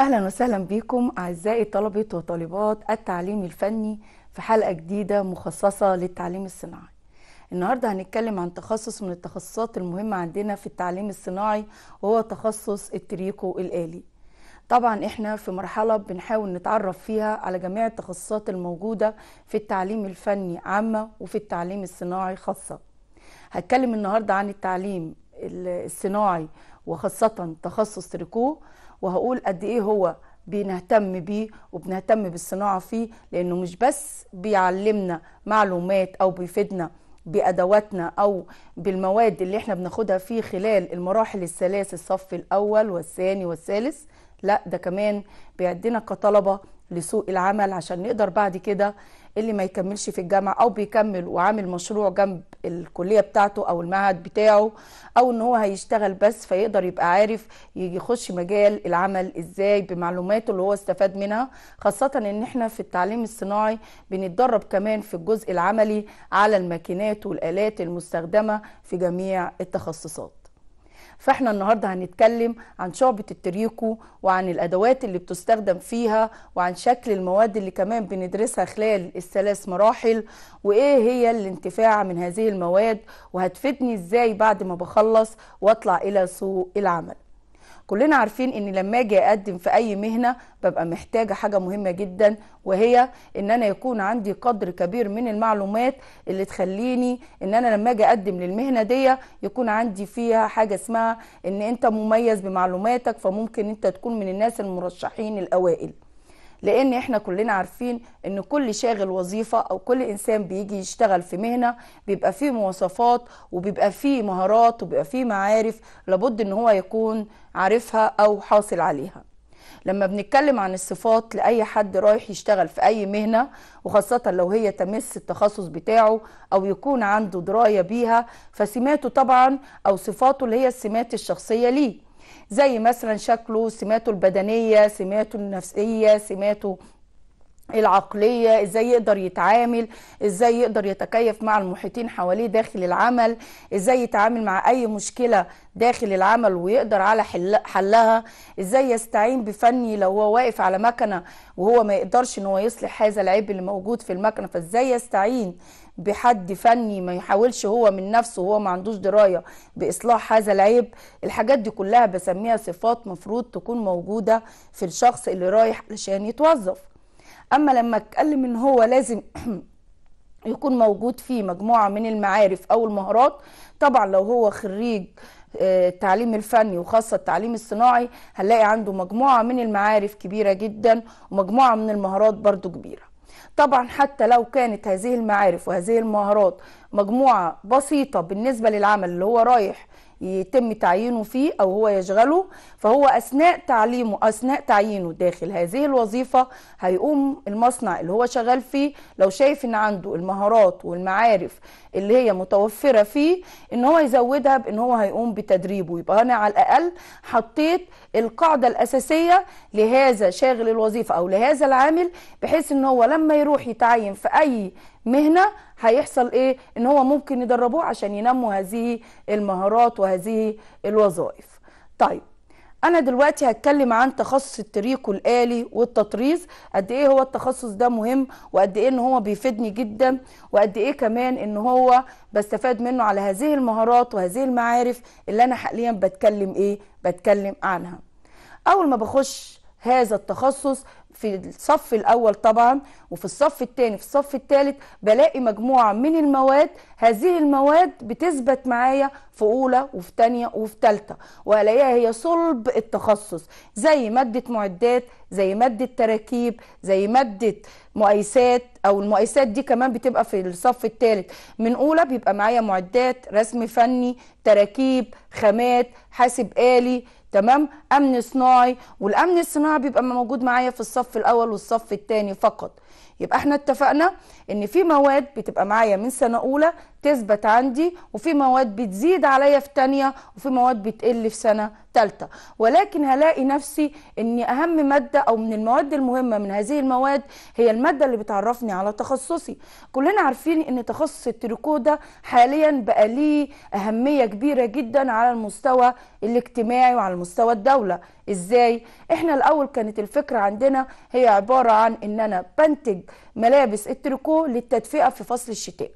اهلا وسهلا بكم اعزائي طلبه وطالبات التعليم الفني في حلقه جديده مخصصه للتعليم الصناعي النهارده هنتكلم عن تخصص من التخصصات المهمه عندنا في التعليم الصناعي وهو تخصص التريكو الالي طبعا احنا في مرحله بنحاول نتعرف فيها على جميع التخصصات الموجوده في التعليم الفني عامه وفي التعليم الصناعي خاصه هتكلم النهارده عن التعليم الصناعي وخاصه تخصص تريكو وهقول قد ايه هو بنهتم بيه وبنهتم بالصناعه فيه لانه مش بس بيعلمنا معلومات او بيفيدنا بادواتنا او بالمواد اللي احنا بناخدها فيه خلال المراحل الثلاث الصف الاول والثاني والثالث لا ده كمان بيعدنا كطلبه لسوق العمل عشان نقدر بعد كده اللي ما يكملش في الجامعه او بيكمل وعامل مشروع جنب الكليه بتاعته او المعهد بتاعه او ان هو هيشتغل بس فيقدر يبقى عارف يخش مجال العمل ازاي بمعلوماته اللي هو استفاد منها خاصه ان احنا في التعليم الصناعي بنتدرب كمان في الجزء العملي على الماكينات والالات المستخدمه في جميع التخصصات فاحنا النهارده هنتكلم عن شعبه التريكو وعن الادوات اللي بتستخدم فيها وعن شكل المواد اللي كمان بندرسها خلال الثلاث مراحل وايه هي الانتفاع من هذه المواد وهتفيدني ازاي بعد ما بخلص واطلع الى سوق العمل كلنا عارفين ان لما اجي اقدم في اي مهنه ببقى محتاجه حاجه مهمه جدا وهي ان انا يكون عندي قدر كبير من المعلومات اللي تخليني ان انا لما اجي اقدم للمهنه دي يكون عندي فيها حاجه اسمها ان انت مميز بمعلوماتك فممكن انت تكون من الناس المرشحين الاوائل لان احنا كلنا عارفين ان كل شاغل وظيفه او كل انسان بيجي يشتغل في مهنه بيبقى فيه مواصفات وبيبقى فيه مهارات وبيبقى فيه معارف لابد ان هو يكون عارفها او حاصل عليها لما بنتكلم عن الصفات لأي حد رايح يشتغل في أي مهنة وخاصة لو هي تمس التخصص بتاعه أو يكون عنده دراية بيها فسماته طبعا أو صفاته اللي هي السمات الشخصية ليه زي مثلا شكله سماته البدنيه سماته النفسيه سماته العقلية ازاي يقدر يتعامل ازاي يقدر يتكيف مع المحيطين حواليه داخل العمل ازاي يتعامل مع اي مشكلة داخل العمل ويقدر على حلها ازاي يستعين بفني لو هو واقف على مكنة وهو ما يقدرش ان هو يصلح هذا العيب اللي موجود في المكنة فازاي يستعين بحد فني ما يحاولش هو من نفسه هو ما عندوش درايه باصلاح هذا العيب الحاجات دي كلها بسميها صفات مفروض تكون موجوده في الشخص اللي رايح علشان يتوظف اما لما اتكلم ان هو لازم يكون موجود فيه مجموعه من المعارف او المهارات طبعا لو هو خريج آه، التعليم الفني وخاصه التعليم الصناعي هنلاقي عنده مجموعه من المعارف كبيره جدا ومجموعه من المهارات برضو كبيره طبعا حتى لو كانت هذه المعارف وهذه المهارات مجموعة بسيطة بالنسبة للعمل اللي هو رايح يتم تعيينه فيه أو هو يشغله فهو أثناء تعليمه أثناء تعيينه داخل هذه الوظيفة هيقوم المصنع اللي هو شغال فيه لو شايف إن عنده المهارات والمعارف اللي هي متوفرة فيه إن هو يزودها بإن هو هيقوم بتدريبه يبقى أنا على الأقل حطيت القاعدة الأساسية لهذا شاغل الوظيفة أو لهذا العامل بحيث إن هو لما يروح يتعين في أي مهنة هيحصل ايه ان هو ممكن يدربوه عشان ينموا هذه المهارات وهذه الوظائف طيب انا دلوقتي هتكلم عن تخصص التريكو الالي والتطريز قد ايه هو التخصص ده مهم وقد ايه ان هو بيفيدني جدا وقد ايه كمان ان هو بستفاد منه على هذه المهارات وهذه المعارف اللي انا حاليا بتكلم ايه بتكلم عنها اول ما بخش هذا التخصص في الصف الاول طبعا وفي الصف الثاني في الصف الثالث بلاقي مجموعه من المواد هذه المواد بتثبت معايا في اولى وفي ثانيه وفي ثالثه والاقيها هي صلب التخصص زي ماده معدات زي ماده تراكيب زي ماده مقايسات او المقايسات دي كمان بتبقى في الصف الثالث من اولى بيبقى معايا معدات رسم فني تراكيب خامات حاسب آلي تمام امن صناعي والامن الصناعي بيبقى موجود معايا في الصف الاول والصف الثاني فقط يبقى احنا اتفقنا ان في مواد بتبقى معايا من سنه اولى تثبت عندي وفي مواد بتزيد عليا في تانية وفي مواد بتقل في سنة تالتة ولكن هلاقي نفسي ان اهم مادة او من المواد المهمة من هذه المواد هي المادة اللي بتعرفني على تخصصي كلنا عارفين ان تخصص التريكو ده حاليا بقى ليه اهمية كبيرة جدا على المستوى الاجتماعي وعلى مستوى الدولة ازاي احنا الاول كانت الفكرة عندنا هي عبارة عن ان انا بنتج ملابس التريكو للتدفئة في فصل الشتاء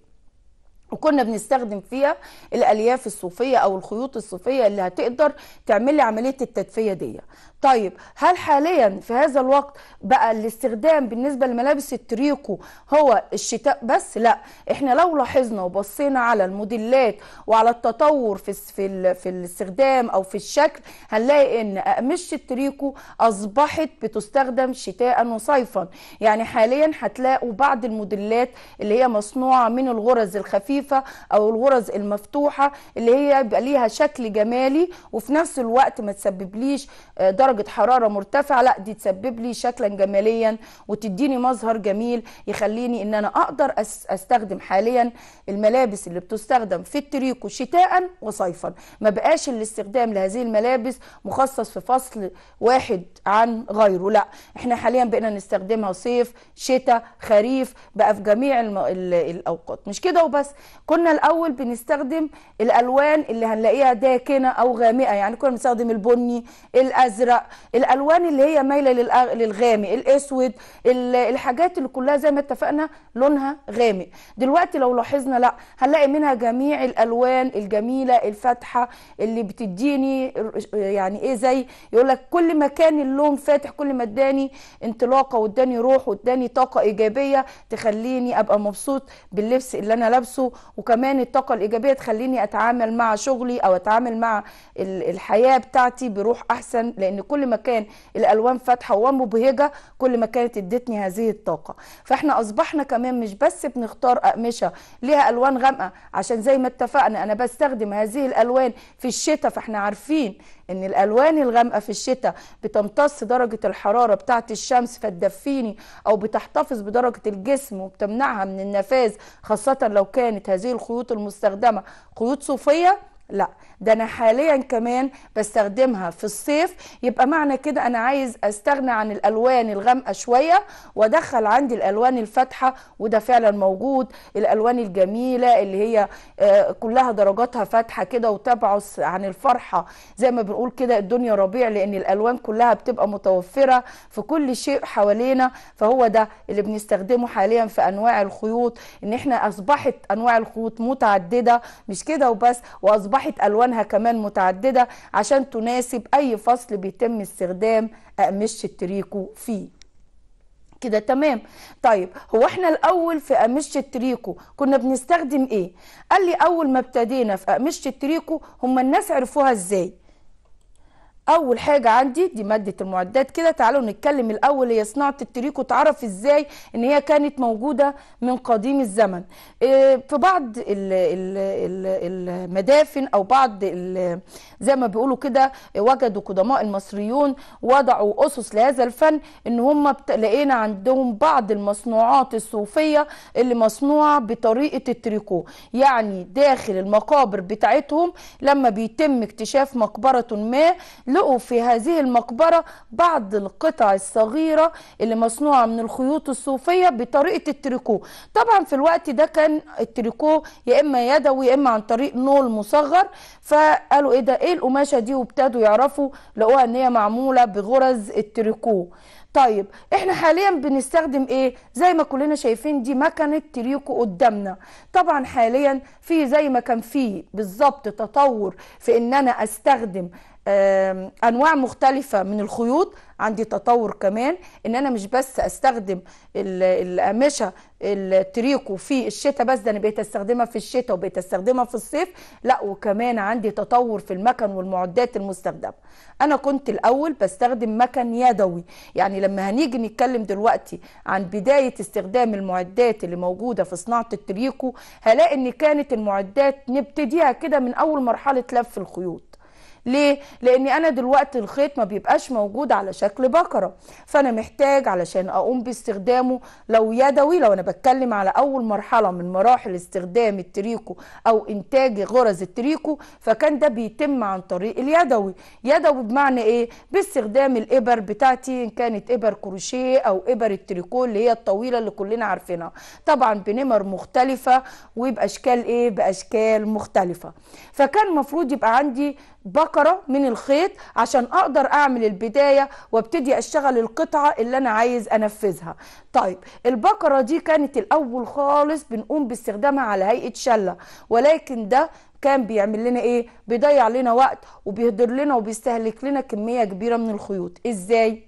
وكنا بنستخدم فيها الالياف الصوفيه او الخيوط الصوفيه اللي هتقدر تعمل لي عمليه التدفيه دي طيب هل حاليا في هذا الوقت بقى الاستخدام بالنسبه لملابس التريكو هو الشتاء بس لا احنا لو لاحظنا وبصينا على الموديلات وعلى التطور في في في الاستخدام او في الشكل هنلاقي ان اقمشه التريكو اصبحت بتستخدم شتاء وصيفا يعني حاليا هتلاقوا بعض الموديلات اللي هي مصنوعه من الغرز الخفيفه او الغرز المفتوحه اللي هي بيبقى ليها شكل جمالي وفي نفس الوقت ما تسببليش آه، درجه درجه حراره مرتفعه لا دي تسبب لي شكلا جماليا وتديني مظهر جميل يخليني ان انا اقدر استخدم حاليا الملابس اللي بتستخدم في التريكو شتاء وصيفا ما بقاش الاستخدام لهذه الملابس مخصص في فصل واحد عن غيره لا احنا حاليا بقينا نستخدمها صيف شتاء خريف بقى في جميع الاوقات مش كده وبس كنا الاول بنستخدم الالوان اللي هنلاقيها داكنه او غامقه يعني كنا بنستخدم البني الازرق الالوان اللي هي مايله للغامق الاسود الحاجات اللي كلها زي ما اتفقنا لونها غامق دلوقتي لو لاحظنا لا هنلاقي منها جميع الالوان الجميله الفاتحه اللي بتديني يعني ايه زي يقول لك كل ما كان اللون فاتح كل ما اداني انطلاقه واداني روح واداني طاقه ايجابيه تخليني ابقى مبسوط باللبس اللي انا لابسه وكمان الطاقه الايجابيه تخليني اتعامل مع شغلي او اتعامل مع الحياه بتاعتي بروح احسن لان كل ما كان الالوان فاتحه ومبهجه كل ما كانت ادتني هذه الطاقه فاحنا اصبحنا كمان مش بس بنختار اقمشه ليها الوان غامقه عشان زي ما اتفقنا انا بستخدم هذه الالوان في الشتاء فاحنا عارفين ان الالوان الغامقه في الشتاء بتمتص درجه الحراره بتاعه الشمس فتدفيني او بتحتفظ بدرجه الجسم وبتمنعها من النفاذ خاصه لو كانت هذه الخيوط المستخدمه خيوط صوفيه لا ده انا حاليا كمان بستخدمها في الصيف يبقى معنى كده انا عايز استغنى عن الالوان الغامقه شويه وادخل عندي الالوان الفاتحه وده فعلا موجود الالوان الجميله اللي هي آه، كلها درجاتها فاتحه كده وتبعث عن الفرحه زي ما بنقول كده الدنيا ربيع لان الالوان كلها بتبقى متوفره في كل شيء حوالينا فهو ده اللي بنستخدمه حاليا في انواع الخيوط ان احنا اصبحت انواع الخيوط متعدده مش كده وبس واصبحت أصبحت ألوانها كمان متعددة عشان تناسب أي فصل بيتم استخدام أقمشة التريكو فيه كده تمام طيب هو احنا الاول في اقمشه التريكو كنا بنستخدم ايه قال لي اول ما ابتدينا في اقمشه التريكو هم الناس عرفوها ازاي اول حاجه عندي دي ماده المعدات كده تعالوا نتكلم الاول هي صناعه التريكو تعرف ازاي ان هي كانت موجوده من قديم الزمن آه، في بعض المدافن او بعض زي ما بيقولوا كده وجدوا قدماء المصريون وضعوا اسس لهذا الفن ان هم لقينا عندهم بعض المصنوعات الصوفيه اللي مصنوعه بطريقه التريكو يعني داخل المقابر بتاعتهم لما بيتم اكتشاف مقبره ما لقوا في هذه المقبرة بعض القطع الصغيرة اللي مصنوعة من الخيوط الصوفية بطريقة التريكو طبعا في الوقت ده كان التريكو يا إما يدوي يا إما عن طريق نول مصغر فقالوا إيه ده إيه القماشة دي وابتدوا يعرفوا لقوها إن هي معمولة بغرز التريكو طيب احنا حاليا بنستخدم ايه زي ما كلنا شايفين دي مكنه تريكو قدامنا طبعا حاليا في زي ما كان في بالظبط تطور في ان انا استخدم انواع مختلفه من الخيوط عندي تطور كمان ان انا مش بس استخدم القماشه التريكو في الشتاء بس ده انا بقيت استخدمها في الشتاء وبقيت استخدمها في الصيف لا وكمان عندي تطور في المكن والمعدات المستخدمه انا كنت الاول بستخدم مكن يدوي يعني لما هنيجي نتكلم دلوقتي عن بدايه استخدام المعدات اللي موجوده في صناعه التريكو هلاقي ان كانت المعدات نبتديها كده من اول مرحله لف الخيوط ليه لان انا دلوقتي الخيط ما بيبقاش موجود على شكل بكره فانا محتاج علشان اقوم باستخدامه لو يدوي لو انا بتكلم على اول مرحله من مراحل استخدام التريكو او انتاج غرز التريكو فكان ده بيتم عن طريق اليدوي يدوي بمعنى ايه باستخدام الابر بتاعتي ان كانت ابر كروشيه او ابر التريكو اللي هي الطويله اللي كلنا عارفينها طبعا بنمر مختلفه وباشكال ايه باشكال مختلفه فكان المفروض يبقى عندي بكره فقرة من الخيط عشان اقدر اعمل البداية وابتدي اشتغل القطعة اللي انا عايز انفذها طيب البقرة دي كانت الاول خالص بنقوم باستخدامها على هيئة شلة ولكن ده كان بيعمل لنا ايه بيضيع لنا وقت وبيهدر لنا وبيستهلك لنا كمية كبيرة من الخيوط ازاي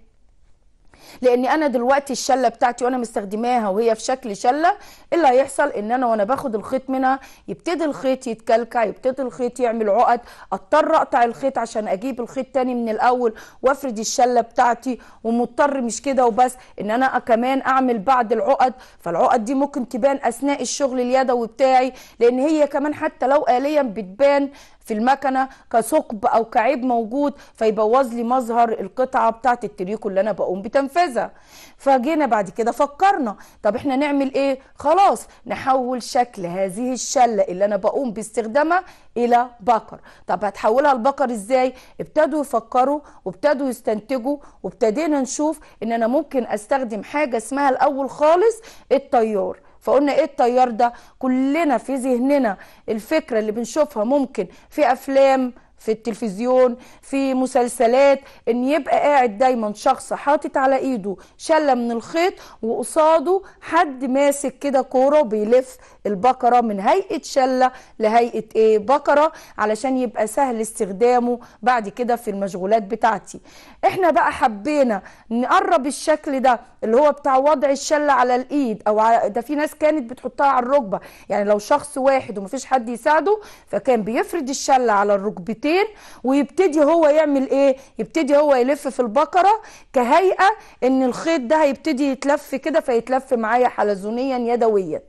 لان انا دلوقتي الشله بتاعتي وانا مستخدماها وهي في شكل شله إيه اللي هيحصل ان انا وانا باخد الخيط منها يبتدي الخيط يتكلكع يبتدي الخيط يعمل عقد اضطر اقطع الخيط عشان اجيب الخيط تاني من الاول وافرد الشله بتاعتي ومضطر مش كده وبس ان انا كمان اعمل بعض العقد فالعقد دي ممكن تبان اثناء الشغل اليدوي بتاعي لان هي كمان حتى لو اليا بتبان في المكنه كثقب او كعيب موجود فيبوظ لي مظهر القطعه بتاعه التريكو اللي انا بقوم بتنفيذها فجينا بعد كده فكرنا طب احنا نعمل ايه خلاص نحول شكل هذه الشله اللي انا بقوم باستخدامها الى بقر طب هتحولها لبقر ازاي ابتدوا يفكروا وابتدوا يستنتجوا وابتدينا نشوف ان انا ممكن استخدم حاجه اسمها الاول خالص الطيار فقلنا ايه التيار ده كلنا في ذهننا الفكره اللي بنشوفها ممكن في افلام في التلفزيون في مسلسلات ان يبقى قاعد دايما شخص حاطط على ايده شله من الخيط وقصاده حد ماسك كده كوره بيلف البقره من هيئه شله لهيئه ايه بقره علشان يبقى سهل استخدامه بعد كده في المشغولات بتاعتي احنا بقى حبينا نقرب الشكل ده اللي هو بتاع وضع الشله على الايد او على ده في ناس كانت بتحطها على الركبه يعني لو شخص واحد ومفيش حد يساعده فكان بيفرد الشله على الركبتين شويتين ويبتدي هو يعمل ايه يبتدي هو يلف في البقره كهيئه ان الخيط ده هيبتدي يتلف كده فيتلف معايا حلزونيا يدويا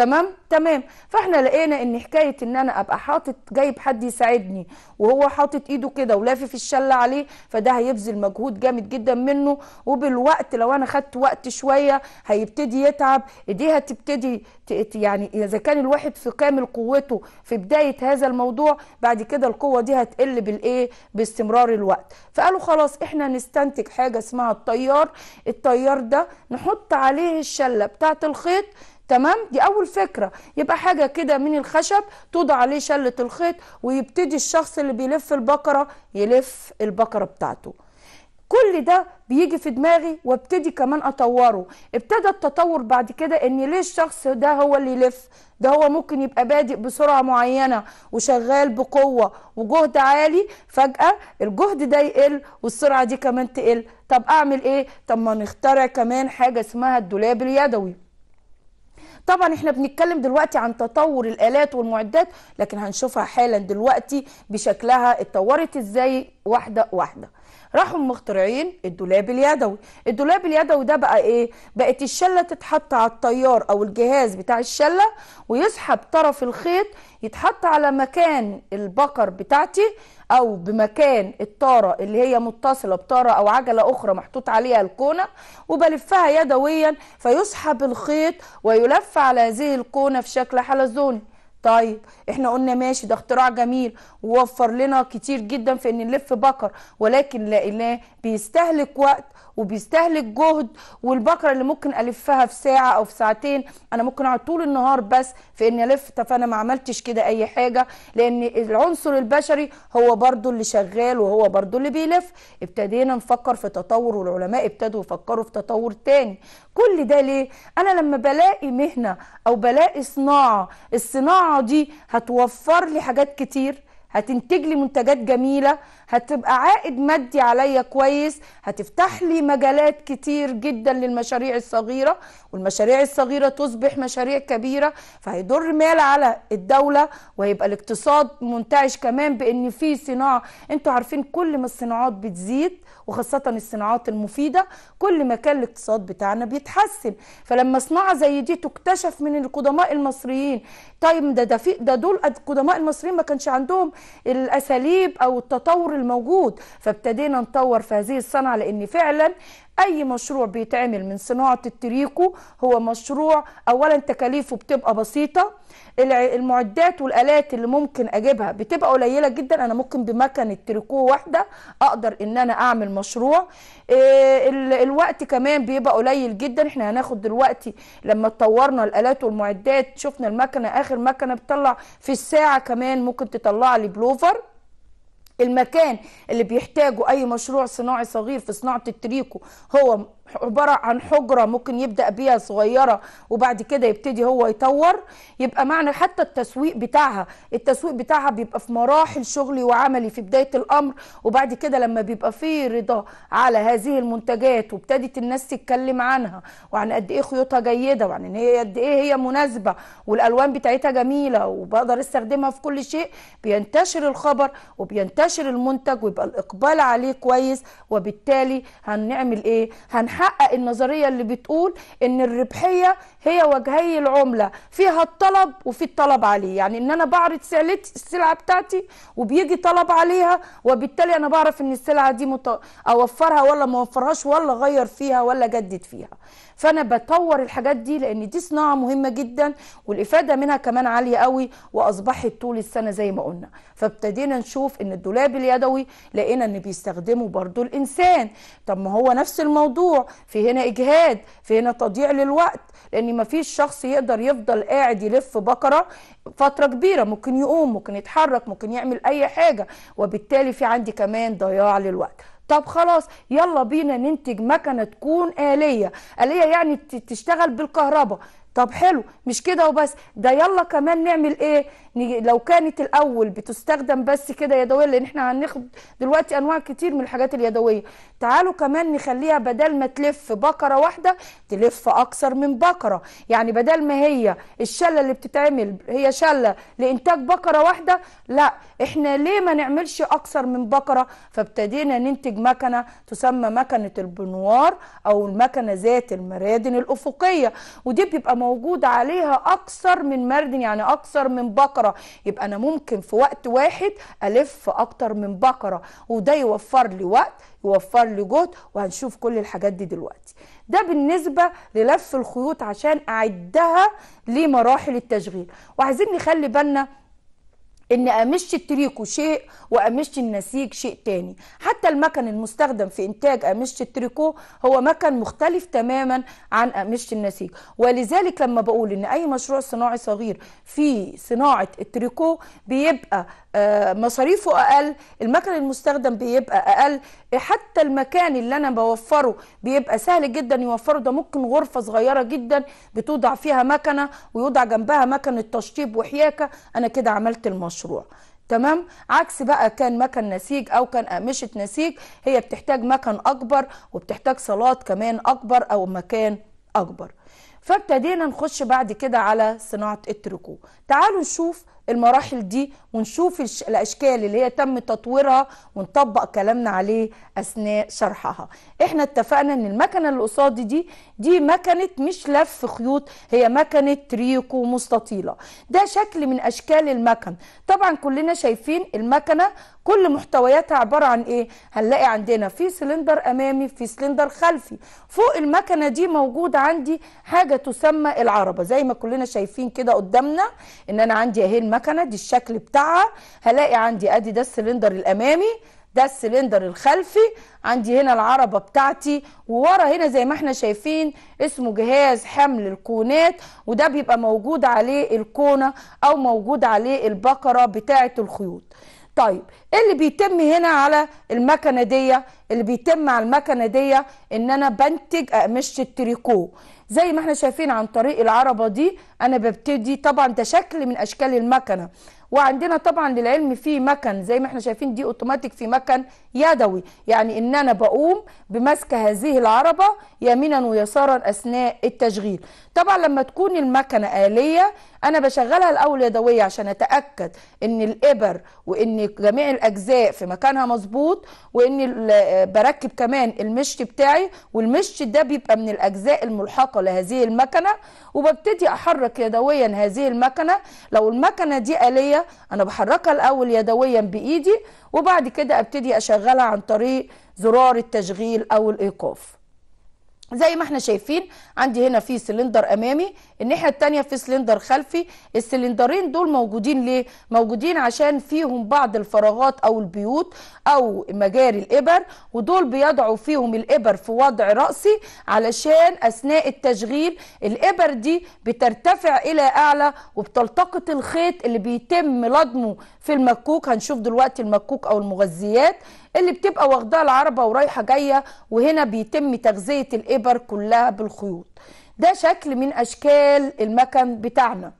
تمام تمام فاحنا لقينا ان حكايه ان انا ابقى حاطط جايب حد يساعدني وهو حاطط ايده كده ولافف الشله عليه فده هيبذل مجهود جامد جدا منه وبالوقت لو انا خدت وقت شويه هيبتدي يتعب ايديها تبتدي يعني اذا كان الواحد في كامل قوته في بدايه هذا الموضوع بعد كده القوه دي هتقل بالايه باستمرار الوقت فقالوا خلاص احنا نستنتج حاجه اسمها التيار التيار ده نحط عليه الشله بتاعه الخيط تمام دي اول فكره يبقى حاجه كده من الخشب توضع عليه شله الخيط ويبتدي الشخص اللي بيلف البقره يلف البقره بتاعته كل ده بيجي في دماغي وابتدي كمان اطوره ابتدى التطور بعد كده ان ليه الشخص ده هو اللي يلف ده هو ممكن يبقى بادئ بسرعه معينه وشغال بقوه وجهد عالي فجاه الجهد ده يقل والسرعه دي كمان تقل طب اعمل ايه طب ما نخترع كمان حاجه اسمها الدولاب اليدوي طبعا احنا بنتكلم دلوقتي عن تطور الالات والمعدات لكن هنشوفها حالا دلوقتي بشكلها اتطورت ازاي واحده واحده راحوا مخترعين الدولاب اليدوي الدولاب اليدوي ده بقى ايه بقت الشله تتحط على الطيار او الجهاز بتاع الشله ويسحب طرف الخيط يتحط على مكان البقر بتاعتي او بمكان الطاره اللي هي متصله بطاره او عجله اخرى محطوط عليها الكونه وبلفها يدويا فيسحب الخيط ويلف على هذه الكونه في شكل حلزوني طيب احنا قلنا ماشي ده اختراع جميل ووفر لنا كتير جدا في ان نلف بكر ولكن لقيناه بيستهلك وقت وبيستهلك جهد والبكره اللي ممكن الفها في ساعه او في ساعتين انا ممكن اقعد طول النهار بس في اني الف طب انا ما عملتش كده اي حاجه لان العنصر البشري هو برده اللي شغال وهو برده اللي بيلف ابتدينا نفكر في تطور والعلماء ابتدوا يفكروا في تطور تاني كل ده ليه انا لما بلاقي مهنه او بلاقي صناعه الصناعه دي هتوفر لي حاجات كتير هتنتج لي منتجات جميله هتبقى عائد مادي عليا كويس هتفتح لي مجالات كتير جدا للمشاريع الصغيره والمشاريع الصغيره تصبح مشاريع كبيره فهيضر مال على الدوله وهيبقى الاقتصاد منتعش كمان بان في صناعه انتوا عارفين كل ما الصناعات بتزيد وخاصه الصناعات المفيده كل ما كان الاقتصاد بتاعنا بيتحسن فلما صناعه زي دي تكتشف من القدماء المصريين طيب ده ده في ده دول القدماء المصريين ما كانش عندهم الاساليب او التطور الموجود فابتدينا نطور في هذه الصنعة لأن فعلا اي مشروع بيتعمل من صناعه التريكو هو مشروع اولا تكاليفه بتبقى بسيطه المعدات والالات اللي ممكن اجيبها بتبقى قليله جدا انا ممكن بمكنه تريكو واحده اقدر ان انا اعمل مشروع آه، الوقت كمان بيبقى قليل جدا احنا هناخد دلوقتي لما تطورنا الالات والمعدات شفنا المكنه اخر مكنه بتطلع في الساعه كمان ممكن تطلع لي بلوفر المكان اللي بيحتاجه اي مشروع صناعي صغير في صناعه التريكو هو عباره عن حجره ممكن يبدا بيها صغيره وبعد كده يبتدي هو يطور يبقى معنى حتى التسويق بتاعها التسويق بتاعها بيبقى في مراحل شغلي وعملي في بدايه الامر وبعد كده لما بيبقى فيه رضا على هذه المنتجات وابتدت الناس تتكلم عنها وعن قد ايه خيوطها جيده وعن ان هي قد ايه هي مناسبه والالوان بتاعتها جميله وبقدر استخدمها في كل شيء بينتشر الخبر وبينتشر المنتج ويبقى الاقبال عليه كويس وبالتالي هنعمل ايه هنح بنحقق النظريه اللي بتقول ان الربحيه هي وجهي العمله فيها الطلب وفي الطلب عليه يعني ان انا بعرض سلعتي السلعه بتاعتي وبيجي طلب عليها وبالتالي انا بعرف ان السلعه دي مت... اوفرها ولا ما اوفرهاش ولا اغير فيها ولا اجدد فيها فانا بطور الحاجات دي لان دي صناعه مهمه جدا والافاده منها كمان عاليه قوي واصبحت طول السنه زي ما قلنا فابتدينا نشوف ان الدولاب اليدوي لقينا ان بيستخدمه برضو الانسان طب ما هو نفس الموضوع في هنا اجهاد في هنا تضييع للوقت لان مفيش شخص يقدر يفضل قاعد يلف بقره فتره كبيره ممكن يقوم ممكن يتحرك ممكن يعمل اي حاجه وبالتالي في عندي كمان ضياع للوقت طب خلاص يلا بينا ننتج مكنه تكون آلية آلية يعني تشتغل بالكهرباء طب حلو مش كده وبس ده يلا كمان نعمل ايه لو كانت الاول بتستخدم بس كده يدويه لان احنا هناخد دلوقتي انواع كتير من الحاجات اليدويه تعالوا كمان نخليها بدل ما تلف بقره واحده تلف اكثر من بقره يعني بدل ما هي الشله اللي بتتعمل هي شله لانتاج بقره واحده لا احنا ليه ما نعملش اكثر من بقره فابتدينا ننتج مكنه تسمى مكنه البنوار او المكنه ذات المرادن الافقيه ودي بيبقى موجود عليها اكثر من مردن يعني اكثر من بقره يبقى انا ممكن في وقت واحد الف اكثر من بقره وده يوفر لي وقت يوفر لي جهد وهنشوف كل الحاجات دي دلوقتي ده بالنسبة للف الخيوط عشان أعدها لمراحل التشغيل وعايزين نخلي بالنا ان قماشة التريكو شيء وقماشة النسيج شيء تاني حتى المكن المستخدم في انتاج قماشة التريكو هو مكن مختلف تماما عن قماشة النسيج ولذلك لما بقول ان اي مشروع صناعي صغير في صناعة التريكو بيبقى آه، مصاريفه اقل المكن المستخدم بيبقى اقل حتى المكان اللي انا بوفره بيبقى سهل جدا يوفره ده ممكن غرفه صغيره جدا بتوضع فيها مكنه ويوضع جنبها مكنه تشطيب وحياكه انا كده عملت المشروع تمام عكس بقى كان مكن نسيج او كان اقمشه نسيج هي بتحتاج مكن اكبر وبتحتاج صالات كمان اكبر او مكان اكبر فابتدينا نخش بعد كده على صناعه التريكو تعالوا نشوف المراحل دي ونشوف الاشكال اللي هي تم تطويرها ونطبق كلامنا عليه اثناء شرحها احنا اتفقنا ان المكنه اللي قصادي دي دي مكنه مش لف خيوط هي مكنه تريكو مستطيله ده شكل من اشكال المكن طبعا كلنا شايفين المكنه كل محتوياتها عباره عن ايه هنلاقي عندنا في سلندر امامي في سلندر خلفي فوق المكنه دي موجود عندي حاجه تسمى العربه زي ما كلنا شايفين كده قدامنا ان انا عندي اهي المكنه دي الشكل بتاع بتاعها هلاقي عندي ادي ده السلندر الامامي ده السلندر الخلفي عندي هنا العربة بتاعتي وورا هنا زي ما احنا شايفين اسمه جهاز حمل الكونات وده بيبقى موجود عليه الكونة او موجود عليه البقرة بتاعة الخيوط طيب ايه اللي بيتم هنا على المكنة دي اللي بيتم على المكنة دي ان انا بنتج اقمشة التريكو زي ما احنا شايفين عن طريق العربة دي انا ببتدي طبعا ده شكل من اشكال المكنة وعندنا طبعا للعلم في مكن زي ما احنا شايفين دي اوتوماتيك في مكن يدوي يعني ان انا بقوم بمسك هذه العربة يمينا ويسارا اثناء التشغيل طبعا لما تكون المكنة آلية انا بشغلها الاول يدوي عشان اتأكد ان الابر وان جميع الاجزاء في مكانها مظبوط وان بركب كمان المشط بتاعي والمشط ده بيبقى من الاجزاء الملحقة لهذه المكنة وببتدي احرك يدويا هذه المكنة لو المكنة دي آلية انا بحركها الاول يدويا بايدي وبعد كده ابتدي اشغل بيشغلها عن طريق زرار التشغيل او الايقاف زي ما احنا شايفين عندي هنا في سلندر امامي الناحيه الثانيه في سلندر خلفي السلندرين دول موجودين ليه موجودين عشان فيهم بعض الفراغات او البيوت او مجاري الابر ودول بيضعوا فيهم الابر في وضع راسي علشان اثناء التشغيل الابر دي بترتفع الى اعلى وبتلتقط الخيط اللي بيتم لضمه في المكوك هنشوف دلوقتي المكوك او المغذيات اللي بتبقى واخداها العربه ورايحه جايه وهنا بيتم تغذيه الابر كلها بالخيوط ده شكل من اشكال المكن بتاعنا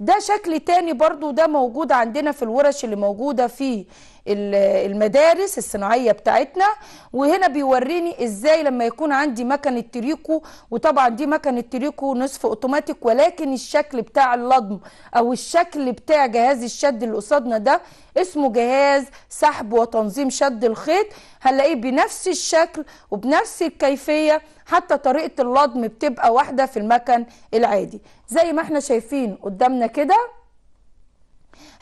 ده شكل تاني برضو ده موجود عندنا في الورش اللي موجودة في المدارس الصناعيه بتاعتنا وهنا بيوريني ازاي لما يكون عندي مكنه تريكو وطبعا دي مكنه تريكو نصف اوتوماتيك ولكن الشكل بتاع اللضم او الشكل بتاع جهاز الشد اللي قصادنا ده اسمه جهاز سحب وتنظيم شد الخيط هنلاقيه بنفس الشكل وبنفس الكيفيه حتى طريقه اللضم بتبقى واحده في المكن العادي زي ما احنا شايفين قدامنا كده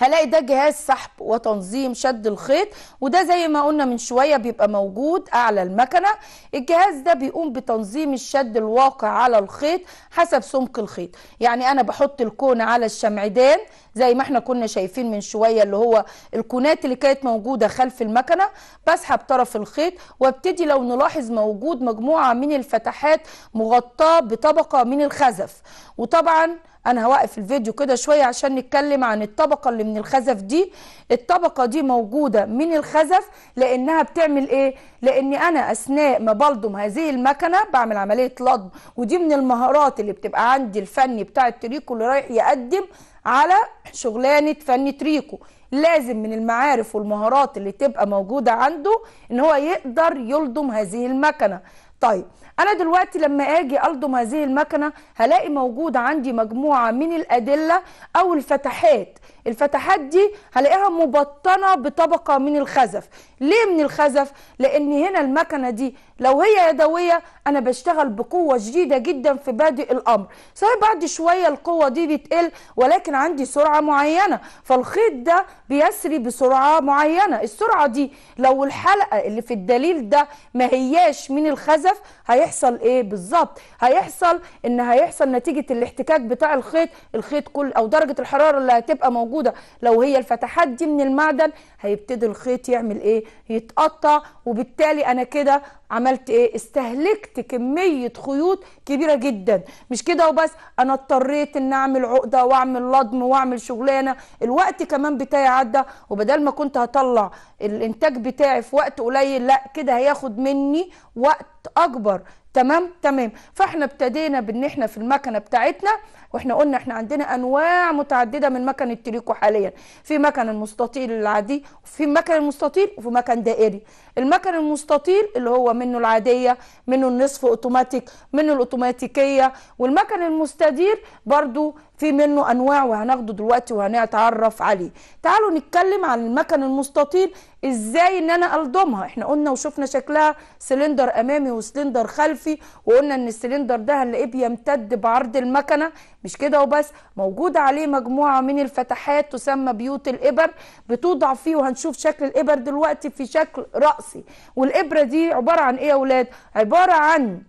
هلاقي ده جهاز سحب وتنظيم شد الخيط وده زي ما قلنا من شوية بيبقى موجود أعلى المكنة الجهاز ده بيقوم بتنظيم الشد الواقع على الخيط حسب سمك الخيط يعني أنا بحط الكون على الشمعدان زي ما احنا كنا شايفين من شوية اللي هو الكونات اللي كانت موجودة خلف المكنة بسحب طرف الخيط وابتدي لو نلاحظ موجود مجموعة من الفتحات مغطاة بطبقة من الخزف وطبعا انا هوقف الفيديو كده شويه عشان نتكلم عن الطبقه اللي من الخزف دي الطبقه دي موجوده من الخزف لانها بتعمل ايه لان انا اثناء ما بلضم هذه المكنه بعمل عمليه لضم ودي من المهارات اللي بتبقى عندي الفني بتاع التريكو اللي رايح يقدم على شغلانه فني تريكو لازم من المعارف والمهارات اللي تبقى موجوده عنده ان هو يقدر يلضم هذه المكنه طيب انا دلوقتي لما اجي الضم هذه المكنه هلاقي موجود عندي مجموعه من الادله او الفتحات الفتحات دي هلاقيها مبطنه بطبقه من الخزف ليه من الخزف لان هنا المكنه دي لو هي يدويه انا بشتغل بقوه شديده جدا في بادئ الامر صحيح بعد شويه القوه دي بتقل ولكن عندي سرعه معينه فالخيط ده بيسري بسرعه معينه السرعه دي لو الحلقه اللي في الدليل ده ما هياش من الخزف هيحصل ايه بالظبط هيحصل ان هيحصل نتيجه الاحتكاك بتاع الخيط الخيط كل او درجه الحراره اللي هتبقى موجوده لو هي الفتحات دي من المعدن هيبتدي الخيط يعمل ايه يتقطع وبالتالي انا كده عملت عملت ايه استهلكت كميه خيوط كبيره جدا مش كده وبس انا اضطريت ان اعمل عقده واعمل لضم واعمل شغلانه الوقت كمان بتاعي عدى وبدل ما كنت هطلع الانتاج بتاعي في وقت قليل لا كده هياخد مني وقت اكبر تمام تمام فاحنا ابتدينا بان احنا في المكنه بتاعتنا واحنا قلنا احنا عندنا انواع متعدده من مكن التريكو حاليا في مكن المستطيل العادي وفي مكن المستطيل وفي مكن دائري المكن المستطيل اللي هو منه العاديه منه النصف اوتوماتيك منه الاوتوماتيكيه والمكن المستدير برضو في منه انواع وهناخده دلوقتي وهنتعرف عليه تعالوا نتكلم عن المكن المستطيل ازاي ان انا الضمها احنا قلنا وشفنا شكلها سلندر امامي وسلندر خلفي وقلنا ان السلندر ده هنلاقيه بيمتد بعرض المكنه مش كده وبس موجود عليه مجموعه من الفتحات تسمى بيوت الابر بتوضع فيه وهنشوف شكل الابر دلوقتي في شكل راسي والابره دي عباره عن ايه يا اولاد عباره عن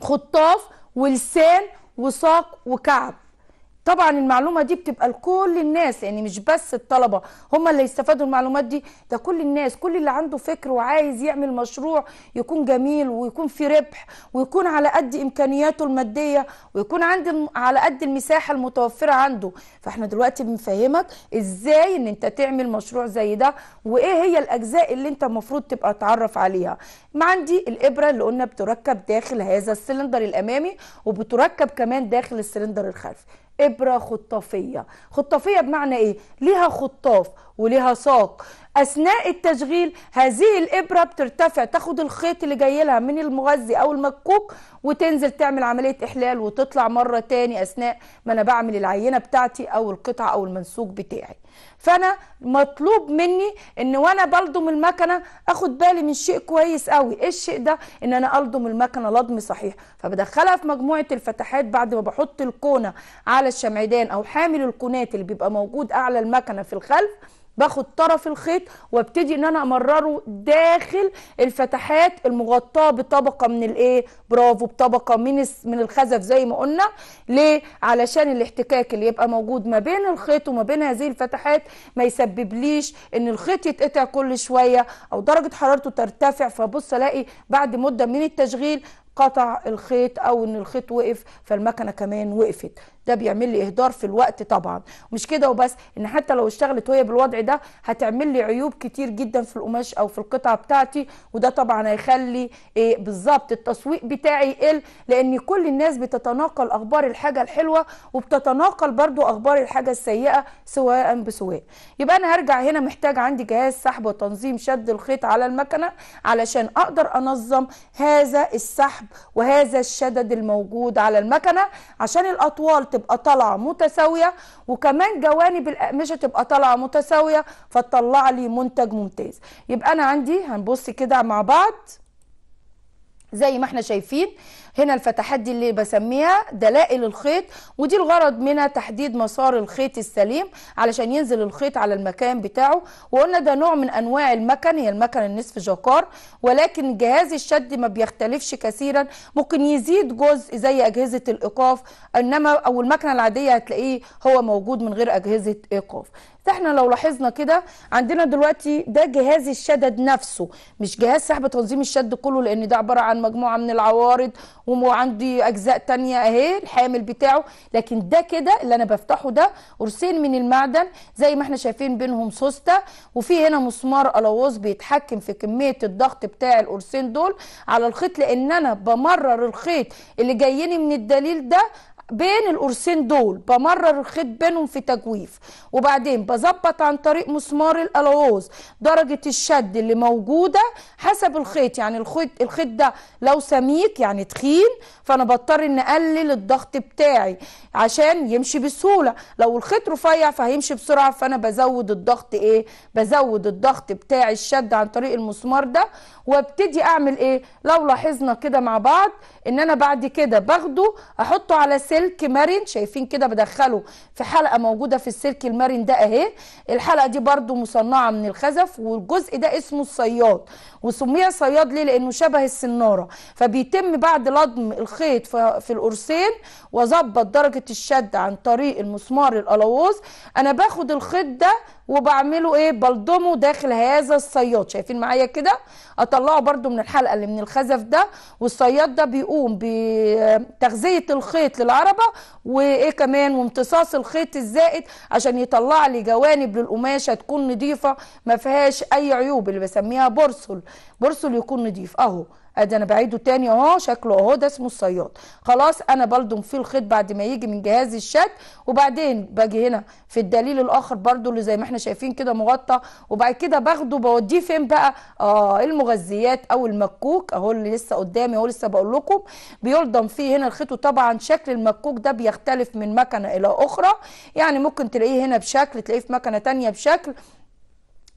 خطاف ولسان وساق وكعب طبعا المعلومه دي بتبقى لكل الناس يعني مش بس الطلبه هم اللي يستفادوا المعلومات دي ده كل الناس كل اللي عنده فكر وعايز يعمل مشروع يكون جميل ويكون في ربح ويكون على قد امكانياته الماديه ويكون عند على قد المساحه المتوفره عنده فاحنا دلوقتي بنفهمك ازاي ان انت تعمل مشروع زي ده وايه هي الاجزاء اللي انت المفروض تبقى تعرف عليها ما عندي الابره اللي قلنا بتركب داخل هذا السلندر الامامي وبتركب كمان داخل السلندر الخلفي ابره خطافيه خطافيه بمعنى ايه ليها خطاف وليها ساق اثناء التشغيل هذه الابره بترتفع تاخد الخيط اللي جاي لها من المغذي او المكوك وتنزل تعمل عمليه احلال وتطلع مره تاني اثناء ما انا بعمل العينه بتاعتي او القطعه او المنسوج بتاعي فانا مطلوب مني ان وانا بلضم المكنه اخد بالي من شيء كويس قوي ايه الشيء ده ان انا الضم المكنه لضم صحيح فبدخلها في مجموعه الفتحات بعد ما بحط الكونه على الشمعدان او حامل الكونات اللي بيبقى موجود اعلى المكنه في الخلف باخد طرف الخيط وابتدي ان انا امرره داخل الفتحات المغطاه بطبقه من الايه برافو بطبقه من من الخزف زي ما قلنا ليه علشان الاحتكاك اللي يبقى موجود ما بين الخيط وما بين هذه الفتحات ما يسببليش ان الخيط يتقطع كل شويه او درجه حرارته ترتفع فبص الاقي بعد مده من التشغيل قطع الخيط او ان الخيط وقف فالمكنه كمان وقفت ده بيعمل لي اهدار في الوقت طبعا مش كده وبس ان حتى لو اشتغلت وهي بالوضع ده هتعمل لي عيوب كتير جدا في القماش او في القطعه بتاعتي وده طبعا هيخلي إيه بالظبط التسويق بتاعي يقل لان كل الناس بتتناقل اخبار الحاجه الحلوه وبتتناقل برضو اخبار الحاجه السيئه سواء بسواء يبقى انا هرجع هنا محتاج عندي جهاز سحب وتنظيم شد الخيط على المكنه علشان اقدر انظم هذا السحب وهذا الشدد الموجود على المكنه عشان الاطوال تبقى طالعه متساويه وكمان جوانب الاقمشه تبقى طالعه متساويه فتطلع لي منتج ممتاز يبقى انا عندي هنبص كده مع بعض زي ما احنا شايفين هنا الفتحات دي اللي بسميها دلائل الخيط ودي الغرض منها تحديد مسار الخيط السليم علشان ينزل الخيط على المكان بتاعه وقلنا ده نوع من انواع المكن هي المكن النصف جاكار ولكن جهاز الشد ما بيختلفش كثيرا ممكن يزيد جزء زي اجهزه الايقاف انما او المكنه العاديه هتلاقيه هو موجود من غير اجهزه ايقاف فاحنا لو لاحظنا كده عندنا دلوقتي ده جهاز الشدد نفسه مش جهاز سحب تنظيم الشد كله لان ده عباره عن مجموعه من العوارض وعندي اجزاء تانية اهي الحامل بتاعه لكن ده كده اللي انا بفتحه ده قرصين من المعدن زي ما احنا شايفين بينهم سوسته وفي هنا مسمار الوز بيتحكم في كميه الضغط بتاع القرصين دول على الخيط لان انا بمرر الخيط اللي جايني من الدليل ده بين القرصين دول بمرر الخيط بينهم في تجويف وبعدين بظبط عن طريق مسمار الالغاز درجه الشد اللي موجوده حسب الخيط يعني الخيط الخيط ده لو سميك يعني تخين فانا بضطر ان اقلل الضغط بتاعي عشان يمشي بسهوله لو الخيط رفيع فهيمشي بسرعه فانا بزود الضغط ايه بزود الضغط بتاع الشد عن طريق المسمار ده وابتدي اعمل ايه لو لاحظنا كده مع بعض ان انا بعد كده باخده احطه على سلك مرن شايفين كده بدخله في حلقه موجوده في السلك المرن ده اهي الحلقه دي برده مصنعه من الخزف والجزء ده اسمه الصياد وسمي صياد ليه لانه شبه السناره فبيتم بعد لضم الخيط في القرصين واظبط درجه الشد عن طريق المسمار الالاوز انا باخد الخيط ده وبعمله ايه بلضمه داخل هذا الصياد شايفين معايا كده اطلعه برده من الحلقه اللي من الخزف ده والصياد ده بيقوم بتغذيه الخيط للعربه وايه كمان وامتصاص الخيط الزائد عشان يطلع لي جوانب للقماشه تكون نظيفه ما فيهاش اي عيوب اللي بسميها برسل برسل يكون نظيف اهو ادي انا بعيده تاني اهو شكله اهو ده اسمه الصياد خلاص انا بلضم فيه الخيط بعد ما يجي من جهاز الشد وبعدين باجي هنا في الدليل الاخر برده اللي زي ما احنا شايفين كده مغطى وبعد كده باخده بوديه فين بقى اه المغذيات او المكوك اهو اللي لسه قدامي اهو لسه بقول لكم بيلضم فيه هنا الخيط وطبعا شكل المكوك ده بيختلف من مكنه الى اخرى يعني ممكن تلاقيه هنا بشكل تلاقيه في مكنه تانية بشكل